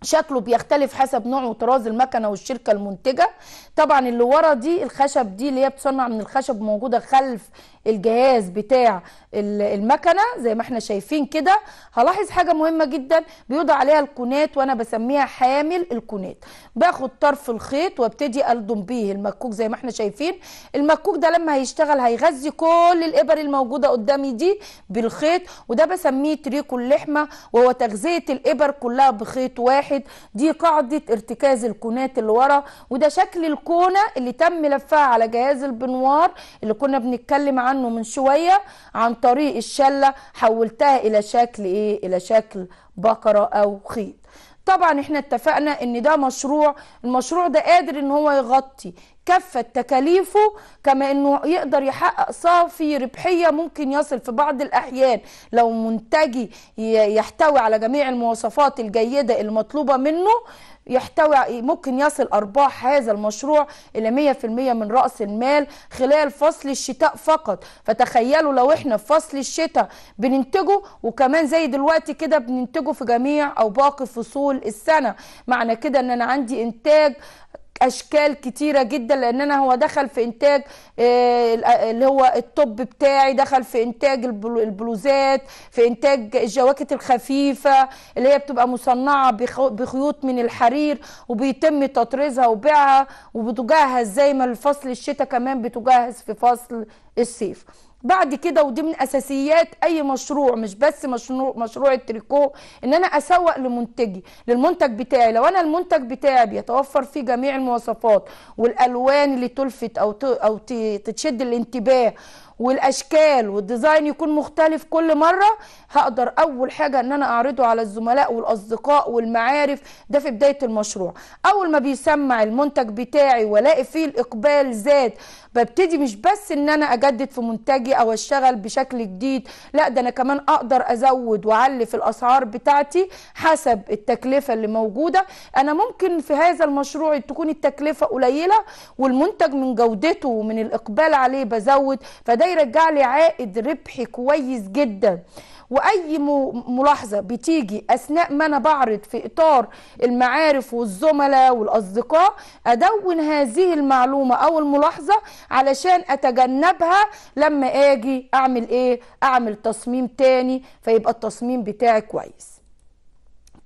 شكله بيختلف حسب نوع وطراز المكنه والشركه المنتجه طبعا اللي ورا دي الخشب دي اللي هي بتصنع من الخشب موجوده خلف الجهاز بتاع المكنه زي ما احنا شايفين كده هلاحظ حاجه مهمه جدا بيوضع عليها الكونات وانا بسميها حامل الكونات باخد طرف الخيط وابتدي الضم بيه المكوك زي ما احنا شايفين المكوك ده لما هيشتغل هيغذي كل الابر الموجوده قدامي دي بالخيط وده بسميه تريكو اللحمه وهو تغذيه الابر كلها بخيط واحد دي قاعده ارتكاز الكونات اللي ورا وده شكل الكونه اللي تم لفها على جهاز البنوار اللي كنا بنتكلم عنه عنه من شويه عن طريق الشله حولتها الى شكل ايه الى شكل بقره او خيط طبعا احنا اتفقنا ان ده مشروع المشروع ده قادر ان هو يغطي كافة تكاليفه كما انه يقدر يحقق صافي ربحيه ممكن يصل في بعض الاحيان لو منتجي يحتوي على جميع المواصفات الجيده المطلوبه منه يحتوي ممكن يصل ارباح هذا المشروع الى 100% من راس المال خلال فصل الشتاء فقط فتخيلوا لو احنا في فصل الشتاء بننتجه وكمان زي دلوقتي كده بننتجه في جميع او باقي فصول السنه معنى كده ان انا عندي انتاج اشكال كتيره جدا لان انا هو دخل في انتاج آه، آه، اللي هو الطب بتاعي دخل في انتاج البلوزات في انتاج الجواكت الخفيفه اللي هي بتبقى مصنعه بخيوط من الحرير وبيتم تطريزها وبيعها وبتجهز زي ما الفصل الشتاء كمان بتجهز في فصل الصيف بعد كده ودي من اساسيات اي مشروع مش بس مشروع مشروع التريكو ان انا اسوق لمنتجي للمنتج بتاعي لو انا المنتج بتاعي بيتوفر فيه جميع المواصفات والالوان اللي تلفت او او تشد الانتباه والاشكال والديزاين يكون مختلف كل مره هقدر اول حاجه ان انا اعرضه على الزملاء والاصدقاء والمعارف ده في بدايه المشروع اول ما بيسمع المنتج بتاعي والاقي فيه الاقبال زاد ببتدي مش بس ان انا اجدد في منتجي او اشتغل بشكل جديد لا ده انا كمان اقدر ازود واعلي في الاسعار بتاعتي حسب التكلفه اللي موجوده انا ممكن في هذا المشروع تكون التكلفه قليله والمنتج من جودته ومن الاقبال عليه بزود فده يرجع لي عائد ربحي كويس جدا واي ملاحظه بتيجي اثناء ما انا بعرض في اطار المعارف والزملاء والاصدقاء ادون هذه المعلومه او الملاحظه علشان اتجنبها لما اجي اعمل ايه اعمل تصميم تاني فيبقى التصميم بتاعي كويس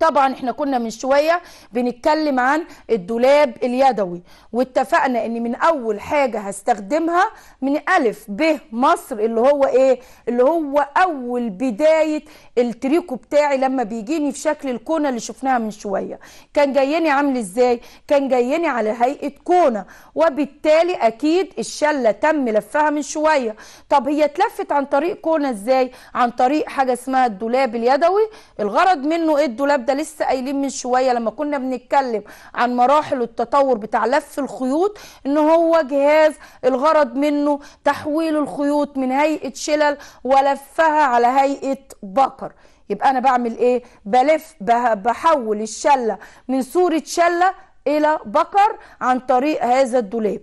طبعا احنا كنا من شويه بنتكلم عن الدولاب اليدوي واتفقنا ان من اول حاجه هستخدمها من الف ب مصر اللي هو ايه اللي هو اول بدايه التريكو بتاعي لما بيجيني في شكل الكونه اللي شفناها من شويه كان جايني عامل ازاي كان جايني على هيئه كونه وبالتالي اكيد الشله تم لفها من شويه طب هي اتلفت عن طريق كونه ازاي عن طريق حاجه اسمها الدولاب اليدوي الغرض منه ايه الدولاب ده لسه قايلين من شويه لما كنا بنتكلم عن مراحل التطور بتاع لف الخيوط ان هو جهاز الغرض منه تحويل الخيوط من هيئه شلل ولفها على هيئه بكر يبقى انا بعمل ايه بلف بحول الشله من صوره شله الى بكر عن طريق هذا الدولاب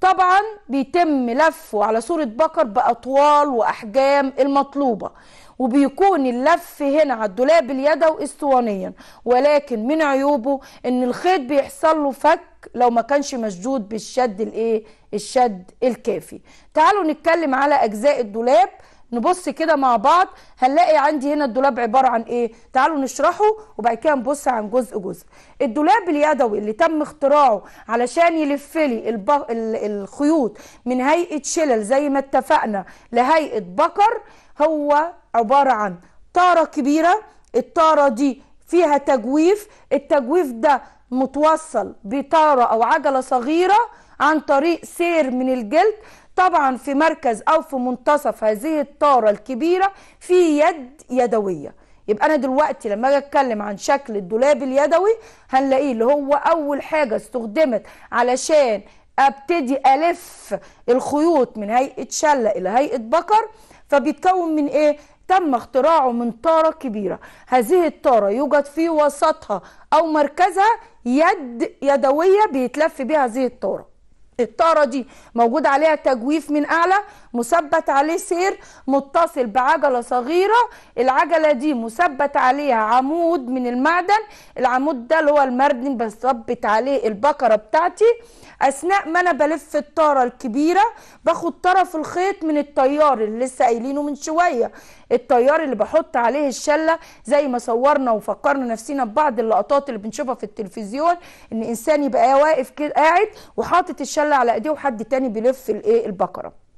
طبعا بيتم لفه على صوره بكر باطوال واحجام المطلوبه وبيكون اللف هنا على الدولاب اليدوي اسطوانيا ولكن من عيوبه ان الخيط بيحصل له فك لو ما كانش مشدود بالشد الايه الشد الكافي تعالوا نتكلم على اجزاء الدولاب نبص كده مع بعض هنلاقي عندي هنا الدولاب عبارة عن ايه تعالوا نشرحه وبعد كده نبص عن جزء جزء الدولاب اليدوي اللي تم اختراعه علشان لي الب... الخيوط من هيئة شلل زي ما اتفقنا لهيئة بكر هو عبارة عن طارة كبيرة الطارة دي فيها تجويف التجويف ده متوصل بطارة أو عجلة صغيرة عن طريق سير من الجلد طبعا في مركز أو في منتصف هذه الطارة الكبيرة في يد يدوية يبقى أنا دلوقتي لما أجي أتكلم عن شكل الدولاب اليدوي هنلاقيه اللي هو أول حاجة استخدمت علشان ابتدي الف الخيوط من هيئه شله الى هيئه بكر فبيتكون من ايه تم اختراعه من طارة كبيرة هذه الطارة يوجد في وسطها أو مركزها يد يدوية بيتلف بها هذه الطارة الطاره دي موجود عليها تجويف من اعلى مثبت عليه سير متصل بعجله صغيره العجله دي مثبت عليها عمود من المعدن العمود ده اللي هو المردن بثبت عليه البكره بتاعتي اثناء ما انا بلف الطاره الكبيره باخد طرف الخيط من التيار اللي لسه قايلينه من شويه التيار اللي بحط عليه الشله زي ما صورنا وفكرنا نفسينا ببعض اللقطات اللي بنشوفها في التلفزيون ان انسان يبقى واقف كده قاعد وحاطط الشله على ايديه وحد تاني بيلف الايه البقره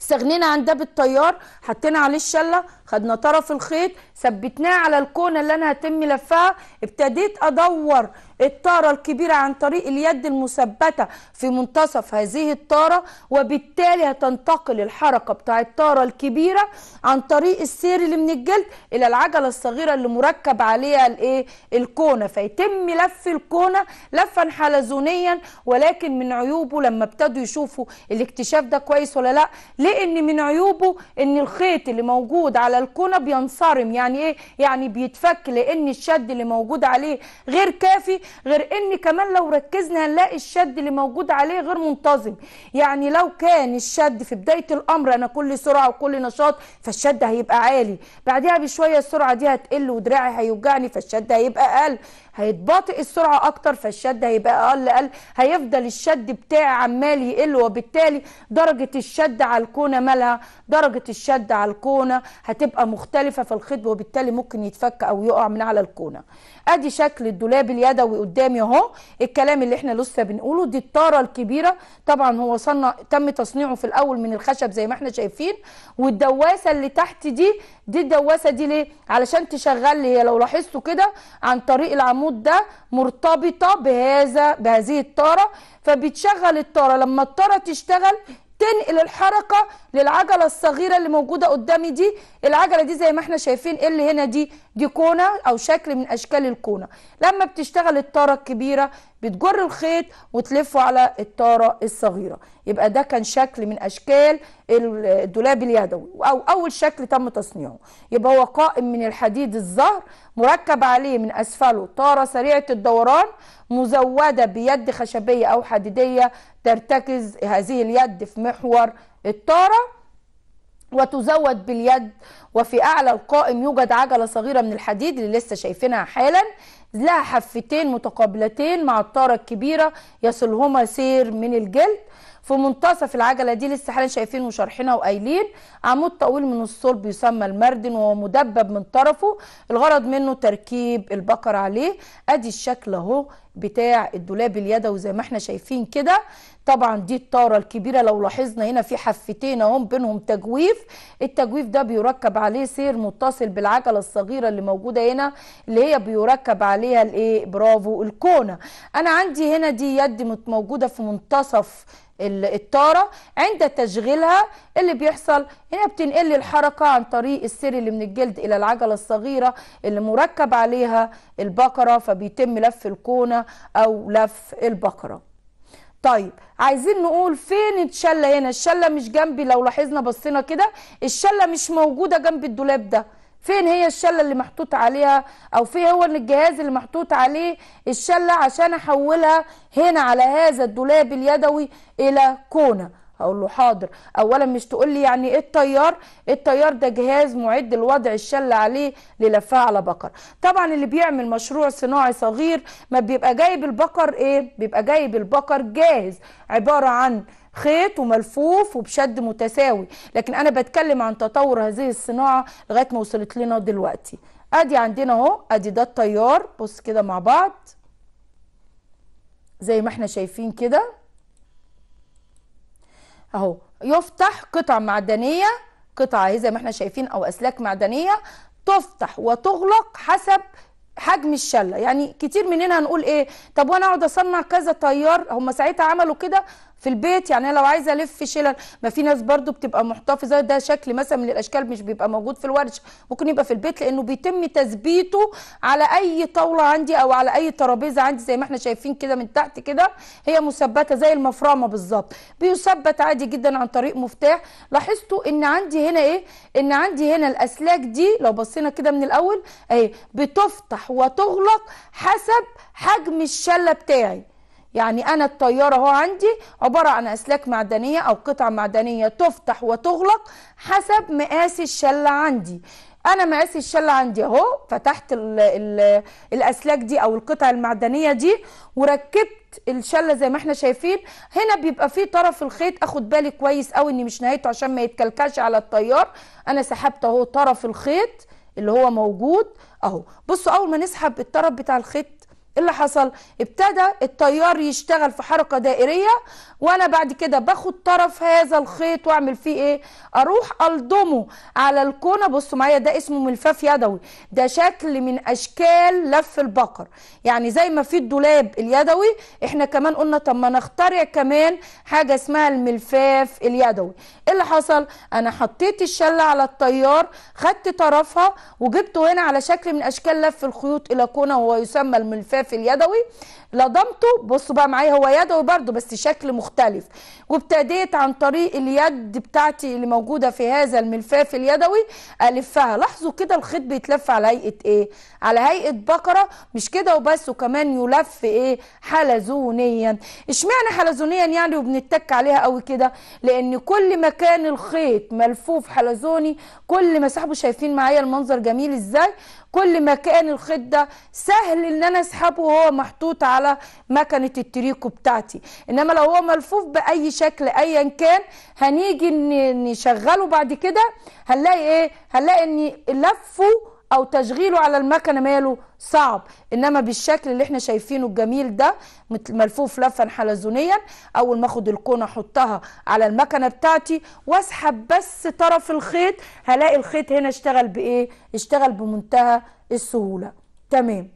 استغنينا عن ده بالتيار حطينا عليه الشله خدنا طرف الخيط ثبتناه على الكونه اللي انا هتم لفها ابتديت ادور الطارة الكبيرة عن طريق اليد المثبتة في منتصف هذه الطارة وبالتالي هتنتقل الحركة بتاع الطارة الكبيرة عن طريق السير اللي من الجلد إلى العجلة الصغيرة اللي مركب عليها الايه الكونة فيتم لف الكونة لفا حلزونيا ولكن من عيوبه لما ابتدوا يشوفوا الاكتشاف ده كويس ولا لا لأن من عيوبه إن الخيط اللي موجود على الكونة بينصرم يعني إيه يعني بيتفك لأن الشد اللي موجود عليه غير كافي غير ان كمان لو ركزنا هنلاقي الشد اللي موجود عليه غير منتظم يعني لو كان الشد في بدايه الامر انا كل سرعه وكل نشاط فالشد هيبقى عالي بعدها بشويه السرعه دي هتقل ودراعي هيوجعني فالشد هيبقى اقل هيتباطئ السرعه اكتر فالشد هيبقى اقل اقل هيفضل الشد بتاعي عمال يقل وبالتالي درجه الشد على الكونه مالها درجه الشد على الكونه هتبقى مختلفه في الخيط وبالتالي ممكن يتفك او يقع من على الكونه ادي شكل الدولاب اليدوي قدامي اهو الكلام اللي احنا لسه بنقوله دي الطاره الكبيره طبعا هو صنع تم تصنيعه في الاول من الخشب زي ما احنا شايفين والدواسه اللي تحت دي دي الدواسه دي ليه علشان تشغل لي لو لاحظتوا كده عن طريق العمود ده مرتبطه بهذا بهذه الطاره فبتشغل الطاره لما الطاره تشتغل تنقل الحركه للعجله الصغيره اللي موجوده قدامي دي العجله دي زي ما احنا شايفين ايه اللي هنا دي دي كونه او شكل من اشكال الكونه لما بتشتغل الطاره الكبيره بتجر الخيط وتلفه على الطاره الصغيره يبقى ده كان شكل من اشكال الدولاب اليدوي او اول شكل تم تصنيعه يبقى هو قائم من الحديد الظهر مركب عليه من اسفله طاره سريعه الدوران مزوده بيد خشبيه او حديديه ترتكز هذه اليد في محور الطاره وتزود باليد وفي اعلى القائم يوجد عجله صغيره من الحديد اللي لسه شايفينها حالا لها حفتين متقابلتين مع الطاره الكبيره يصلهما سير من الجلد في منتصف العجله دي لسه حالا شايفين وشارحينها وقايلين عمود طويل من الصلب يسمى المردن وهو مدبب من طرفه الغرض منه تركيب البقر عليه ادي الشكل اهو بتاع الدولاب اليدوي زي ما احنا شايفين كده طبعا دي الطاره الكبيره لو لاحظنا هنا في حفتين اهم بينهم تجويف التجويف ده بيركب عليه سير متصل بالعجله الصغيره اللي موجوده هنا اللي هي بيركب عليها الايه برافو الكونه انا عندي هنا دي يد موجوده في منتصف الطاره عند تشغيلها اللي بيحصل هنا بتنقل الحركه عن طريق السير اللي من الجلد الى العجله الصغيره اللي مركب عليها البقره فبيتم لف الكونه او لف البقره طيب عايزين نقول فين الشله هنا الشله مش جنبي لو لاحظنا بصينا كده الشله مش موجوده جنب الدولاب ده فين هي الشله اللي محطوط عليها او في هو الجهاز اللي محطوط عليه الشله عشان احولها هنا على هذا الدولاب اليدوي الى كونه اقول له حاضر اولا مش تقول لي يعني ايه التيار التيار ده جهاز معد لوضع الشله عليه للفها على بقر طبعا اللي بيعمل مشروع صناعي صغير ما بيبقى جايب البقر ايه بيبقى جايب البقر جاهز عباره عن خيط وملفوف وبشد متساوي لكن انا بتكلم عن تطور هذه الصناعه لغايه ما وصلت لنا دلوقتي ادي عندنا اهو ادي ده التيار بص كده مع بعض زي ما احنا شايفين كده اهو يفتح قطع معدنيه قطعه اهي زي ما احنا شايفين او اسلاك معدنيه تفتح وتغلق حسب حجم الشله يعني كتير مننا هنقول ايه طب وانا اقعد اصنع كذا تيار هم ساعتها عملوا كده في البيت يعني انا لو عايزه الف شلل ما في ناس برضو بتبقى محتفظه ده شكل مثلا من الاشكال مش بيبقى موجود في الورشه ممكن يبقى في البيت لانه بيتم تثبيته على اي طاوله عندي او على اي ترابيزه عندي زي ما احنا شايفين كده من تحت كده هي مثبته زي المفرمه بالظبط بيثبت عادي جدا عن طريق مفتاح لاحظتوا ان عندي هنا ايه ان عندي هنا الاسلاك دي لو بصينا كده من الاول اهي بتفتح وتغلق حسب حجم الشله بتاعي يعني أنا الطيارة اهو عندي عبارة عن أسلاك معدنية أو قطع معدنية تفتح وتغلق حسب مقاس الشلة عندي انا مقاس الشله عندي اهو فتحت الـ الـ الاسلاك دي او القطع المعدنيه دي وركبت الشله زي ما احنا شايفين هنا بيبقى في طرف الخيط اخد بالي كويس قوي ان مش نهايته عشان ما يتكلكلش على التيار انا سحبت اهو طرف الخيط اللي هو موجود اهو بصوا اول ما نسحب الطرف بتاع الخيط اللي حصل ابتدى التيار يشتغل في حركه دائريه وانا بعد كده باخد طرف هذا الخيط واعمل فيه ايه اروح الضمه على الكونه بصوا معايا ده اسمه ملفاف يدوي ده شكل من اشكال لف البقر يعني زي ما في الدولاب اليدوي احنا كمان قلنا طب ما نخترع كمان حاجه اسمها الملفاف اليدوي ايه اللي حصل انا حطيت الشله على التيار خدت طرفها وجبته هنا على شكل من اشكال لف الخيوط الى كونه وهو يسمى الملفاف في اليدوي لضمته بصوا بقى معايا هو يدوي برده بس شكل مختلف وابتديت عن طريق اليد بتاعتي اللي موجوده في هذا الملفاف اليدوي الفها لاحظوا كده الخيط بيتلف على هيئه ايه على هيئه بقره مش كده وبس وكمان يلف ايه حلزونيا اشمعنى حلزونيا يعني وبنتك عليها قوي كده لان كل ما كان الخيط ملفوف حلزوني كل ما سحبه شايفين معايا المنظر جميل ازاي كل ما كان الخيط ده سهل ان انا اسحبه وهو محطوط على مكنه التريكو بتاعتي انما لو هو ملفوف باي شكل ايا كان هنيجي نشغله بعد كده هنلاقي ايه هنلاقي ان لفه او تشغيله على المكنه ماله صعب انما بالشكل اللي احنا شايفينه الجميل ده ملفوف لفا حلزونيا اول ما اخد الكونه احطها على المكنه بتاعتي واسحب بس طرف الخيط هلاقي الخيط هنا اشتغل بايه اشتغل بمنتهى السهوله تمام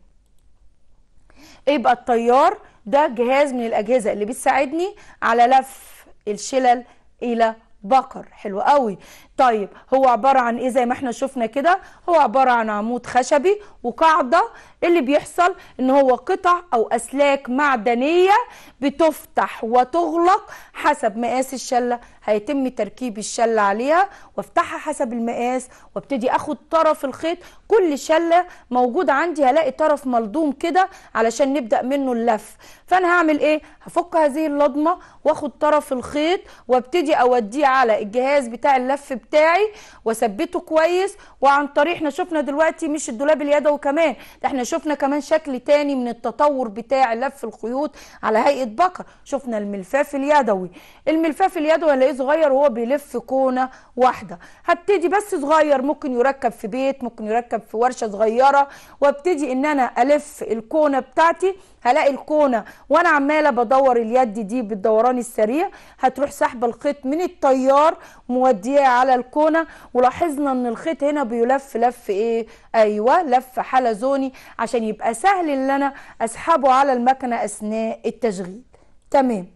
يبقى الطيار ده جهاز من الاجهزه اللي بتساعدني على لف الشلل الى بقر حلو قوي طيب هو عبارة عن ايه زي ما احنا شفنا كده هو عبارة عن عمود خشبي وقاعدة اللي بيحصل ان هو قطع او اسلاك معدنية بتفتح وتغلق حسب مقاس الشلة هيتم تركيب الشلة عليها وافتحها حسب المقاس وابتدي اخد طرف الخيط كل شلة موجودة عندي هلاقي طرف ملضوم كده علشان نبدأ منه اللف فانا هعمل ايه هفك هذه اللضمة واخد طرف الخيط وابتدي اوديه على الجهاز بتاع اللف بتاعي بتاعي واثبته كويس وعن طريق احنا شفنا دلوقتي مش الدولاب اليدوي كمان ده احنا شفنا كمان شكل تاني من التطور بتاع لف الخيوط على هيئه بكر شفنا الملفاف اليدوي الملفاف اليدوي هنلاقيه صغير وهو بيلف كونه واحده هبتدي بس صغير ممكن يركب في بيت ممكن يركب في ورشه صغيره وابتدي ان انا الف الكونه بتاعتي هلاقي الكونه وانا عماله بدور اليد دي بالدوران السريع هتروح سحب الخيط من التيار موديه على الكونه ولاحظنا ان الخيط هنا بيلف لف ايه ايوه لف حلزوني عشان يبقى سهل ان انا اسحبه على المكنه اثناء التشغيل تمام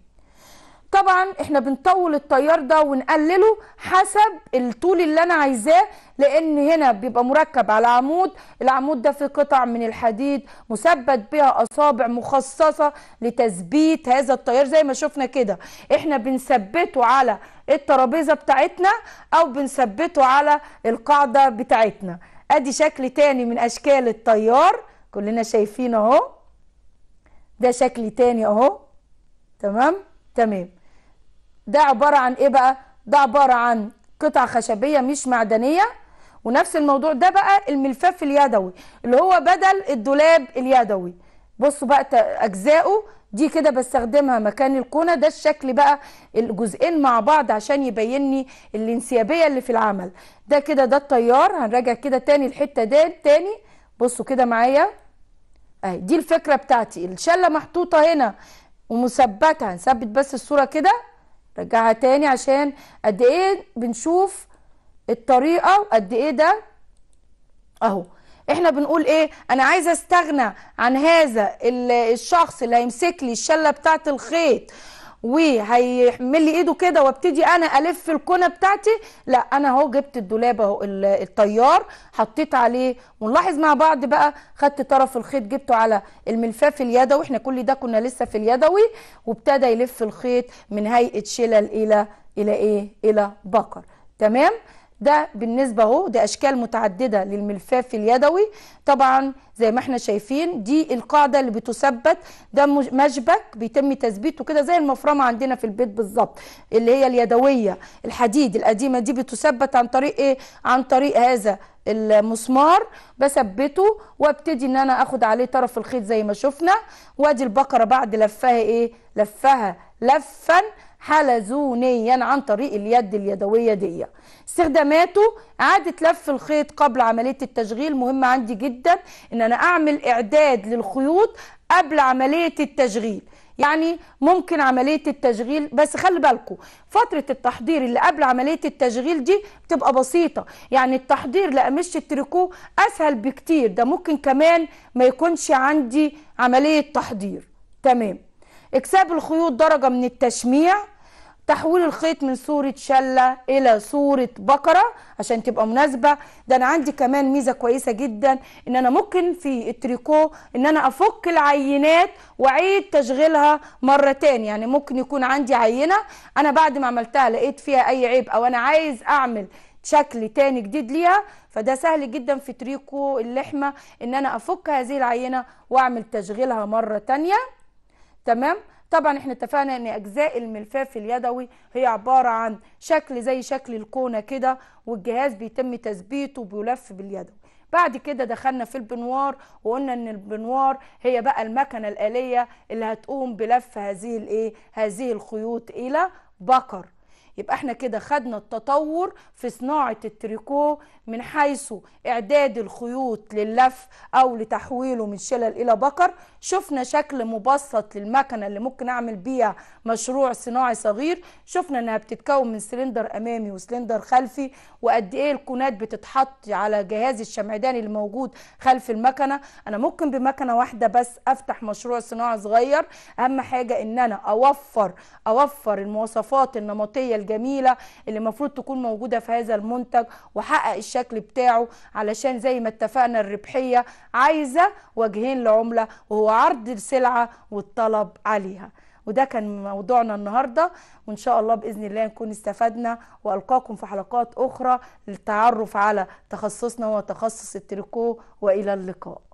طبعا احنا بنطول التيار ده ونقلله حسب الطول اللي انا عايزاه لان هنا بيبقى مركب على عمود العمود ده فيه قطع من الحديد مثبت بها اصابع مخصصه لتثبيت هذا التيار زي ما شفنا كده احنا بنثبته على الترابيزه بتاعتنا او بنثبته على القاعده بتاعتنا ادي شكل تاني من اشكال التيار كلنا شايفين اهو ده شكل تاني اهو تمام تمام ده عبارة عن ايه بقى ده عبارة عن قطع خشبية مش معدنية ونفس الموضوع ده بقى الملفاف اليدوي اللي هو بدل الدولاب اليدوي بصوا بقى أجزاؤه دي كده بستخدمها مكان الكونه ده الشكل بقى الجزئين مع بعض عشان يبيني الانسيابيه اللي في العمل ده كده ده الطيار هنراجع كده تاني الحته ده تاني بصوا كده معايا اهي دي الفكره بتاعتي الشله محطوطه هنا ومثبته هنثبت بس الصوره كده رجعها تاني عشان قد ايه بنشوف الطريقه قد ايه ده اهو احنا بنقول ايه انا عايزه استغنى عن هذا الشخص اللي هيمسك لي الشله بتاعت الخيط وهيحمل لي ايده كده وابتدي انا الف الكونه بتاعتي لا انا اهو جبت الدولاب اهو التيار حطيت عليه ونلاحظ مع بعض بقى خدت طرف الخيط جبته على الملفاف اليدوي احنا كل ده كنا لسه في اليدوي وابتدى يلف الخيط من هيئه شلل الى الى ايه الى بقر تمام ده بالنسبه اهو ده اشكال متعدده للملفاف اليدوي طبعا زي ما احنا شايفين دي القاعده اللي بتثبت ده مشبك بيتم تثبيته كده زي المفرمه عندنا في البيت بالظبط اللي هي اليدويه الحديد القديمه دي بتثبت عن طريق ايه عن طريق هذا المسمار بثبته وابتدي ان انا اخد عليه طرف الخيط زي ما شفنا وادي البقره بعد لفها ايه لفها لفا حلزونيا عن طريق اليد اليدويه دي استخداماته اعاده لف الخيط قبل عمليه التشغيل مهمه عندي جدا ان انا اعمل اعداد للخيوط قبل عمليه التشغيل يعني ممكن عمليه التشغيل بس خلي بالكم فتره التحضير اللي قبل عمليه التشغيل دي بتبقى بسيطه يعني التحضير لقمشة التريكو اسهل بكتير ده ممكن كمان ما يكونش عندي عمليه تحضير تمام اكساب الخيوط درجة من التشميع تحويل الخيط من صورة شلة إلى صورة بقرة عشان تبقى مناسبة ده أنا عندي كمان ميزة كويسة جدا إن أنا ممكن في التريكو إن أنا أفك العينات وأعيد تشغيلها مرة تاني يعني ممكن يكون عندي عينة أنا بعد ما عملتها لقيت فيها أي عيب أو أنا عايز أعمل شكل تاني جديد ليها فده سهل جدا في تريكو اللحمة إن أنا أفك هذه العينة وأعمل تشغيلها مرة تانية تمام طبعا احنا اتفقنا ان اجزاء الملفاف اليدوي هي عبارة عن شكل زي شكل الكونة كده والجهاز بيتم تثبيته بيلف باليدوي بعد كده دخلنا في البنوار وقلنا ان البنوار هي بقى المكنة الآلية اللي هتقوم بلف هذه الايه هذه الخيوط الى بكر يبقى احنا كده خدنا التطور في صناعة التريكو من حيث اعداد الخيوط لللف او لتحويله من شلل الى بكر شفنا شكل مبسط للمكنة اللي ممكن اعمل بيها مشروع صناعي صغير شفنا انها بتتكون من سلندر امامي وسلندر خلفي وقد ايه الكونات بتتحط على جهاز الشمعداني اللي موجود خلف المكنة انا ممكن بمكنة واحدة بس افتح مشروع صناعي صغير اهم حاجة ان انا اوفر اوفر المواصفات النمطية الجميله اللي المفروض تكون موجوده في هذا المنتج وحقق الشكل بتاعه علشان زي ما اتفقنا الربحيه عايزه وجهين لعمله وهو عرض السلعه والطلب عليها وده كان موضوعنا النهارده وان شاء الله باذن الله نكون استفدنا والقاكم في حلقات اخرى للتعرف على تخصصنا وتخصص التريكو والى اللقاء